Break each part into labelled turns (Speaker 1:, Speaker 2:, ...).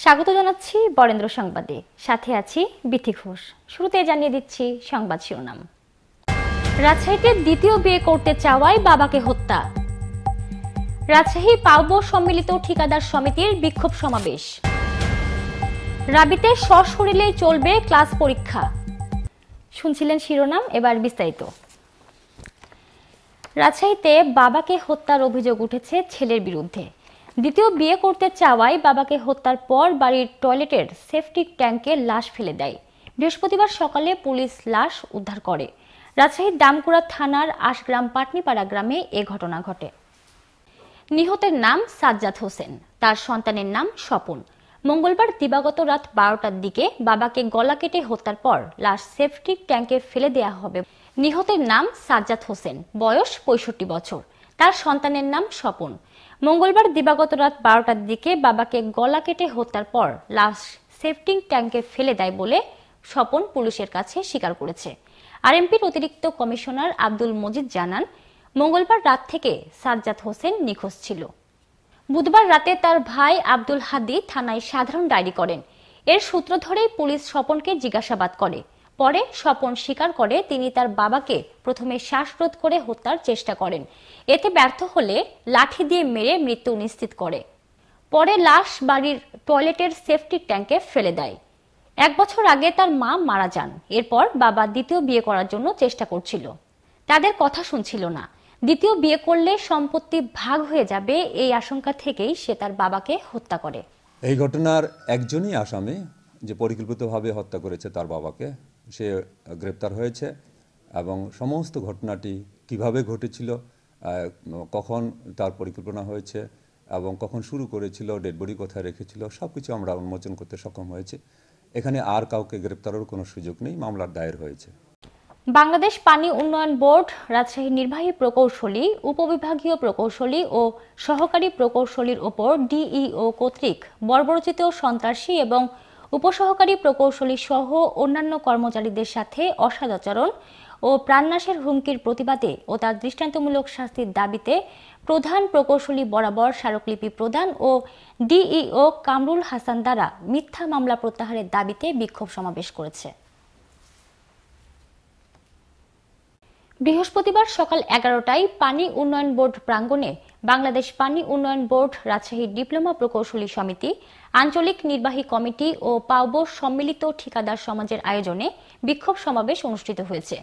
Speaker 1: স্বাগত জানাচ্ছি বরেন্দ্র সংবাদে সাথে আছি বিথি ঘোষ শুরুতে জানিয়ে দিচ্ছি সংবাদ শিরোনাম রাজশাহীতে দ্বিতীয় বিয়ে করতে চাওয়ায় বাবাকে হত্যা রাজশাহী পাব সম্মিলিত ঠিকাদার সমিতির বিক্ষোভ সমাবেশ রাবিতে সশরীরে চলবে ক্লাস পরীক্ষা শুনছিলেন শিরোনাম এবার বিস্তারিত রাজশাহীতে বাবাকে হত্যার অভিযোগ উঠেছে ছেলের বিরুদ্ধে দ্বিতীয় বিয়ে করতে চাওয়ায় বাবাকে হত্যার পর বাড়ির টয়লেটের সেফটিক ট্যাঙ্কে লাশ ফেলে দেয় বৃহস্পতিবার সকালে পুলিশ লাশ উদ্ধার করে রাজশাহীর দামকুড়া থানার আশগ্রাম পাটনিপাড়া গ্রামে এ ঘটনা ঘটে নিহতের নাম সাজ্জাদ হোসেন তার সন্তানের নাম স্বপন মঙ্গলবার দিবাগত রাত বারোটার দিকে বাবাকে গলা কেটে হত্যার পর লাশ সেফটিক ট্যাঙ্কে ফেলে দেয়া হবে নিহতের নাম সাজ্জাদ হোসেন বয়স পঁয়ষট্টি বছর তার সন্তানের নাম স্বপন মঙ্গলবার দিবাগত রাত বারোটার দিকে বাবাকে গলা কেটে হত্যার পর লাশ সেফটিং ট্যাঙ্কে ফেলে দেয় বলে স্বপন পুলিশের কাছে স্বীকার করেছে আরএমপির অতিরিক্ত কমিশনার আব্দুল মজিদ জানান মঙ্গলবার রাত থেকে সাজ্জাদ হোসেন নিখোঁজ ছিল বুধবার রাতে তার ভাই আব্দুল হাদি থানায় সাধারণ ডায়েরি করেন এর সূত্র ধরেই পুলিশ স্বপনকে জিজ্ঞাসাবাদ করে পরে স্বপন স্বীকার করে তিনি তার বাবাকে প্রথমে শ্বাসরোধ করে হত্যার চেষ্টা করেন এতে ব্যর্থ হলে লাঠি দিয়ে মেরে মৃত্যু নিশ্চিত করে পরে লাশ বাড়ির টয়লেটের সেফটি ট্যাঙ্কে ফেলে দেয় এক বছর আগে তার মা মারা যান এরপর বাবা দ্বিতীয় বিয়ে করার জন্য চেষ্টা করছিল তাদের কথা শুনছিল না দ্বিতীয় বিয়ে করলে সম্পত্তি ভাগ হয়ে যাবে এই আশঙ্কা থেকেই সে তার বাবাকে হত্যা করে এই ঘটনার একজনই আসামি যে পরিকল্পিতভাবে হত্যা করেছে তার বাবাকে সে গ্রেপ্তার হয়েছে এবং সমস্ত ঘটনাটি কিভাবে ঘটেছিল কখন তার পরিকল্পনা হয়েছে এবং কখন শুরু করেছিল ডেড বডি কোথায় রেখেছিল সব কিছু আমরা উন্মোচন করতে সক্ষম হয়েছে এখানে আর কাউকে গ্রেপ্তারের কোনো সুযোগ নেই মামলার দায়ের হয়েছে বাংলাদেশ পানি উন্নয়ন বোর্ড রাজশাহীর নির্বাহী প্রকৌশলী উপবিভাগীয় প্রকৌশলী ও সহকারী প্রকৌশলীর ওপর ডিইও কর্তৃক বর্বরচিত সন্ত্রাসী এবং উপসহকারী প্রকৌশলী সহ অন্যান্য কর্মচারীদের সাথে অসদাচরণ ও প্রাণনাশের হুমকির প্রতিবাদে ও তার দৃষ্টান্তমূলক শাস্তির দাবিতে প্রধান প্রকৌশলী বরাবর স্মারকলিপি প্রদান ও ডিইও কামরুল হাসান দ্বারা মিথ্যা মামলা প্রত্যাহারের দাবিতে বিক্ষোভ সমাবেশ করেছে বৃহস্পতিবার সকাল এগারোটায় পানি উন্নয়ন বোর্ড প্রাঙ্গণে বাংলাদেশ পানি উন্নয়ন বোর্ড রাজশাহী ডিপ্লোমা প্রকৌশলী সমিতি আঞ্চলিক নির্বাহী কমিটি ও পাওব সম্মিলিত ঠিকাদার সমাজের আয়োজনে বিক্ষোভ সমাবেশ অনুষ্ঠিত হয়েছে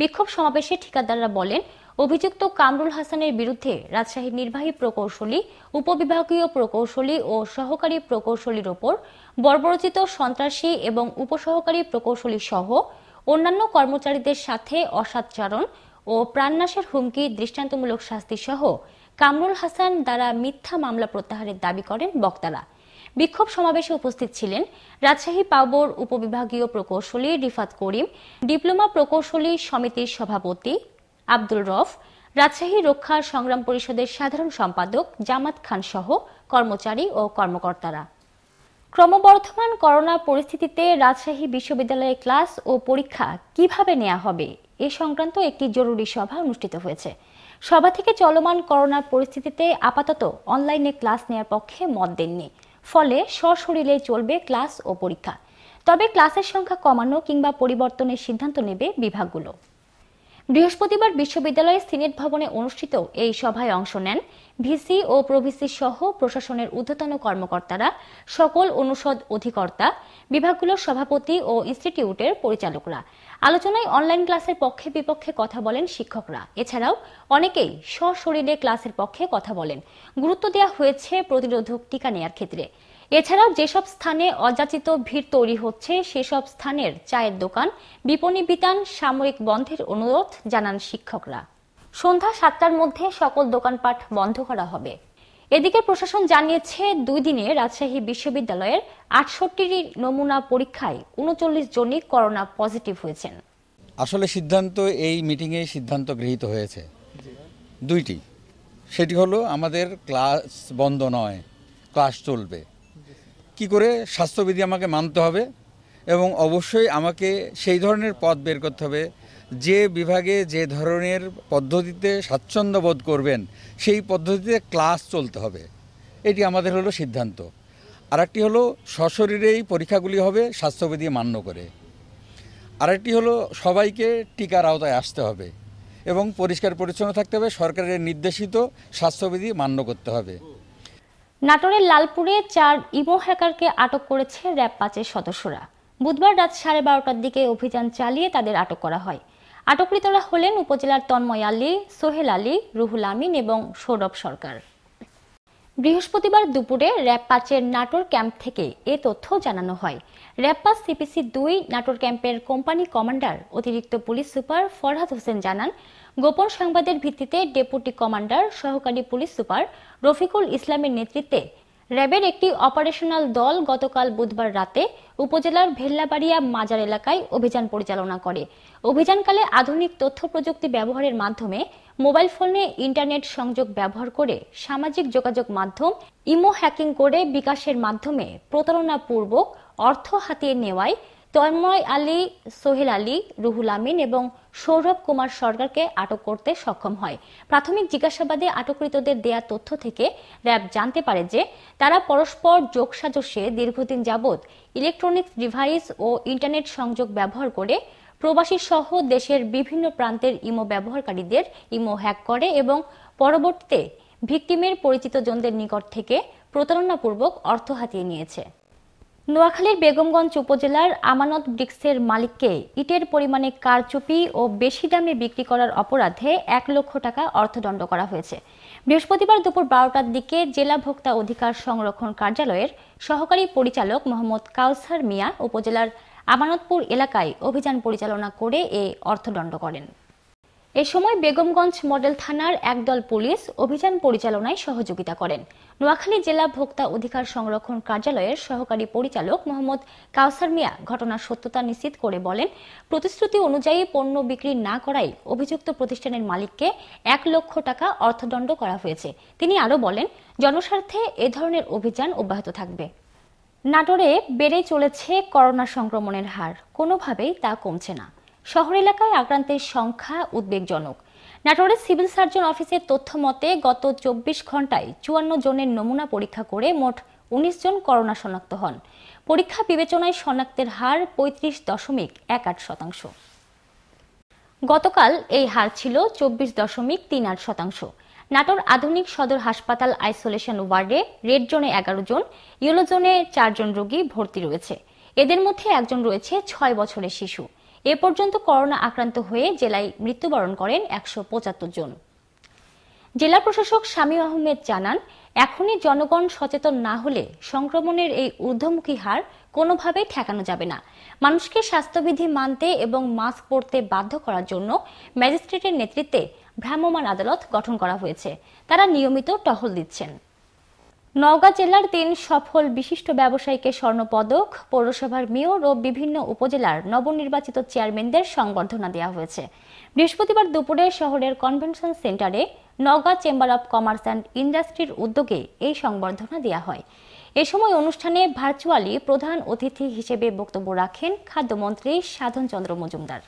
Speaker 1: বিক্ষোভ সমাবেশে ঠিকাদাররা বলেন অভিযুক্ত কামরুল হাসানের বিরুদ্ধে রাজশাহীর নির্বাহী প্রকৌশলী উপবিভাগীয় প্রকৌশলী ও সহকারী প্রকৌশলীর ওপর বর্বরচিত সন্ত্রাসী এবং উপসহকারী প্রকৌশলী সহ অন্যান্য কর্মচারীদের সাথে অসাচারণ ও প্রাণনাশের হুমকি দৃষ্টান্তমূলক শাস্তি সহ কামরুল হাসান দ্বারা মিথ্যা মামলা প্রত্যাহারের দাবি করেন বক্তারা বিক্ষোভ সমাবেশে উপস্থিত ছিলেন রাজশাহী পাবর উপবিভাগীয় প্রকৌশলী রিফাত করিম ডিপ্লোমা প্রকৌশলী সমিতির সভাপতি আব্দুল রফ রাজশাহী রক্ষা সংগ্রাম পরিষদের সাধারণ সম্পাদক জামাত খান সহ কর্মচারী ও কর্মকর্তারা ক্রমবর্ধমান করোনা পরিস্থিতিতে রাজশাহী বিশ্ববিদ্যালয়ে ক্লাস ও পরীক্ষা কিভাবে নেওয়া হবে এ সংক্রান্ত একটি জরুরি সভা অনুষ্ঠিত হয়েছে সভা থেকে চলমান করোনার পরিস্থিতিতে আপাতত অনলাইনে ক্লাস নেওয়ার পক্ষে মত দেননি ফলে সশরীরে চলবে ক্লাস ও পরীক্ষা তবে ক্লাসের সংখ্যা কমানো কিংবা পরিবর্তনের সিদ্ধান্ত নেবে বিভাগগুলো বৃহস্পতিবার বিশ্ববিদ্যালয়ের সিনেট ভবনে অনুষ্ঠিত এই সভায় অংশ নেন ভিসি ও প্রভিসি সহ প্রশাসনের ঊর্ধ্বতন কর্মকর্তারা সকল অনুষদ অধিকর্তা বিভাগগুলোর সভাপতি ও ইনস্টিটিউটের পরিচালকরা আলোচনায় অনলাইন ক্লাসের পক্ষে বিপক্ষে কথা বলেন শিক্ষকরা এছাড়াও অনেকেই স্বশরীরে ক্লাসের পক্ষে কথা বলেন গুরুত্ব দেওয়া হয়েছে প্রতিরোধক টিকা নেয়ার ক্ষেত্রে এছাড়াও যেসব স্থানে অযাচিত ভিড় তৈরি হচ্ছে সেসব স্থানের চায়ের দোকান বিপণী বিতান সাময়িক বন্ধের অনুরোধ জানান শিক্ষকরা সন্ধ্যা সাতটার মধ্যে সকল দোকানপাট বন্ধ করা হবে এদিকে প্রশাসন জানিয়েছে দুই দিনে রাজশাহী বিশ্ববিদ্যালয়ের আটষট্টি নমুনা পরীক্ষায় উনচল্লিশ জনই করোনা পজিটিভ হয়েছেন আসলে সিদ্ধান্ত এই মিটিংয়ে সিদ্ধান্ত গৃহীত হয়েছে দুইটি সেটি হলো আমাদের ক্লাস বন্ধ নয় ক্লাস চলবে কি করে স্বাস্থ্যবিধি আমাকে মানতে হবে এবং অবশ্যই আমাকে সেই ধরনের পথ বের করতে হবে যে বিভাগে যে ধরনের পদ্ধতিতে স্বাচ্ছন্দ্য বোধ করবেন সেই পদ্ধতিতে ক্লাস চলতে হবে এটি আমাদের হলো সিদ্ধান্ত আরেকটি হলো সশরীরেই পরীক্ষাগুলি হবে স্বাস্থ্যবিধি মান্য করে আরেকটি হলো সবাইকে টিকার আওতায় আসতে হবে এবং পরিষ্কার পরিচ্ছন্ন থাকতে হবে সরকারের নির্দেশিত স্বাস্থ্যবিধি মান্য করতে হবে নাটোরের লালপুরে চার ইমো হ্যাকারকে আটক করেছে র্যাব পাঁচের সদস্যরা বুধবার রাত সাড়ে বারোটার দিকে অভিযান চালিয়ে তাদের আটক করা হয় আটককৃতরা হলেন উপজেলার তন্ময় আলী সোহেল আলী রুহুল আমিন এবং সৌরভ সরকার বৃহস্পতিবার দুপুরে র্যাব পাঁচের নাটোর ক্যাম্প থেকে এ তথ্য জানানো হয় র্যাব পাঁচ সিপিসি দুই নাটোর ক্যাম্পের কোম্পানি কমান্ডার অতিরিক্ত পুলিশ সুপার ফরহাদ হোসেন জানান গোপন সংবাদের ভিত্তিতে ডেপুটি কমান্ডার সহকারী পুলিশ সুপার রফিকুল ইসলামের নেতৃত্বে র্যাবের একটি অপারেশনাল দল গতকাল বুধবার রাতে উপজেলার ভেল্লাবাড়িয়া মাজার এলাকায় অভিযান পরিচালনা করে অভিযানকালে আধুনিক তথ্য প্রযুক্তি ব্যবহারের মাধ্যমে মোবাইল ফোনে ইন্টারনেট সংযোগ ব্যবহার করে সামাজিক যোগাযোগ মাধ্যম ইমো হ্যাকিং করে বিকাশের মাধ্যমে প্রতারণাপূর্বক অর্থ হাতিয়ে নেওয়ায় তন্ময় আলী সোহেল আলী রুহুল আমিন এবং সৌরভ কুমার সরকারকে আটক করতে সক্ষম হয় প্রাথমিক জিজ্ঞাসাবাদে আটককৃতদের দেয়া তথ্য থেকে র্যাব জানতে পারে যে তারা পরস্পর যোগসাজসে দীর্ঘদিন যাবৎ ইলেকট্রনিক্স ডিভাইস ও ইন্টারনেট সংযোগ ব্যবহার করে প্রবাসী সহ দেশের বিভিন্ন প্রান্তের ইমো ব্যবহারকারীদের ইমো হ্যাক করে এবং পরবর্তীতে ভিকটিমের জনদের নিকট থেকে প্রতারণাপূর্বক অর্থ হাতিয়ে নিয়েছে নোয়াখালীর বেগমগঞ্জ উপজেলার আমানত ব্রিক্সের মালিককে ইটের পরিমাণে কারচুপি ও বেশি দামে বিক্রি করার অপরাধে এক লক্ষ টাকা অর্থদণ্ড করা হয়েছে বৃহস্পতিবার দুপুর বারোটার দিকে জেলা ভোক্তা অধিকার সংরক্ষণ কার্যালয়ের সহকারী পরিচালক মোহাম্মদ কাউসার মিয়া উপজেলার আমানতপুর এলাকায় অভিযান পরিচালনা করে এ অর্থদণ্ড করেন এ সময় বেগমগঞ্জ মডেল থানার একদল পুলিশ অভিযান পরিচালনায় সহযোগিতা করেন নোয়াখালী জেলা ভোক্তা অধিকার সংরক্ষণ কার্যালয়ের সহকারী পরিচালক মোহাম্মদ কাউসার মিয়া ঘটনার সত্যতা নিশ্চিত করে বলেন প্রতিশ্রুতি অনুযায়ী পণ্য বিক্রি না করাই অভিযুক্ত প্রতিষ্ঠানের মালিককে এক লক্ষ টাকা অর্থদণ্ড করা হয়েছে তিনি আরও বলেন জনস্বার্থে এ ধরনের অভিযান অব্যাহত থাকবে নাটোরে বেড়ে চলেছে করোনা সংক্রমণের হার কোনোভাবেই তা কমছে না শহর এলাকায় আক্রান্তের সংখ্যা উদ্বেগজনক নাটোরের সিভিল সার্জন অফিসের তথ্য মতে গত চব্বিশ ঘন্টায় চুয়ান্ন জনের নমুনা পরীক্ষা করে মোট উনিশ জন করোনা শনাক্ত হন পরীক্ষা বিবেচনায় শনাক্তের হার পঁয়ত্রিশ দশমিক এক আট শতাংশ গতকাল এই হার ছিল চব্বিশ দশমিক তিন আট শতাংশ নাটোর আধুনিক সদর হাসপাতাল আইসোলেশন ওয়ার্ডে রেড জোনে এগারো জন ইয়েলো জোনে চারজন রোগী ভর্তি রয়েছে এদের মধ্যে একজন রয়েছে ছয় বছরের শিশু এ পর্যন্ত করোনা আক্রান্ত হয়ে জেলায় মৃত্যুবরণ করেন একশো জন জেলা প্রশাসক শামীম আহমেদ জানান এখনই জনগণ সচেতন না হলে সংক্রমণের এই ঊর্ধ্বমুখী হার কোনোভাবেই ঠেকানো যাবে না মানুষকে স্বাস্থ্যবিধি মানতে এবং মাস্ক পরতে বাধ্য করার জন্য ম্যাজিস্ট্রেটের নেতৃত্বে ভ্রাম্যমাণ আদালত গঠন করা হয়েছে তারা নিয়মিত টহল দিচ্ছেন নওগাঁ জেলার তিন সফল বিশিষ্ট ব্যবসায়ীকে স্বর্ণপদক পৌরসভার মেয়র ও বিভিন্ন উপজেলার নবনির্বাচিত চেয়ারম্যানদের সংবর্ধনা দেওয়া হয়েছে বৃহস্পতিবার দুপুরে শহরের কনভেনশন সেন্টারে Naogaon chamber of commerce and ইন্ডাস্ট্রির উদ্যোগে এই সংবর্ধনা দেওয়া হয় এ সময় অনুষ্ঠানে ভার্চুয়ালি প্রধান অতিথি হিসেবে বক্তব্য রাখেন খাদ্যমন্ত্রী Sadhan Chandra Majumder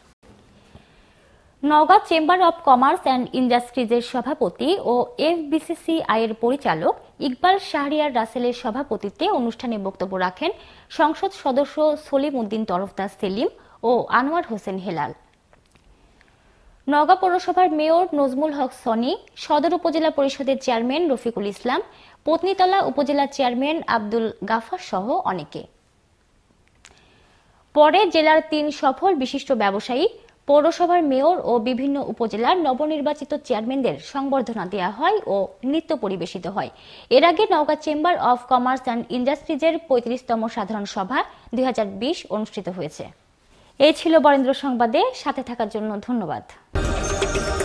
Speaker 1: Naogaon chamber of commerce and ইন্ডাস্ট্রিজের সভাপতি ও এফবিসিসিআই এর পরিচালক ইকবাল শাহরিয়ার রাসেলের সভাপতিত্বে অনুষ্ঠানে বক্তব্য রাখেন সংসদ সদস্য সলিম উদ্দিন তরফদার সেলিম ও আনোয়ার হোসেন হেলাল নওগাঁ পৌরসভার মেয়র নজমুল হক সনি সদর উপজেলা পরিষদের চেয়ারম্যান রফিকুল ইসলাম পত্নীতলা উপজেলা চেয়ারম্যান আব্দুল গাফার সহ অনেকে পরে জেলার তিন সফল বিশিষ্ট ব্যবসায়ী পৌরসভার মেয়র ও বিভিন্ন উপজেলার নবনির্বাচিত চেয়ারম্যানদের সংবর্ধনা দেওয়া হয় ও নৃত্য পরিবেশিত হয় এর আগে Naogaon chamber of commerce and ইন্ডাস্ট্রিজের পঁয়ত্রিশতম সাধারণ সভা দুই অনুষ্ঠিত হয়েছে এই ছিল বরেন্দ্র সংবাদে সাথে থাকার জন্য ধন্যবাদ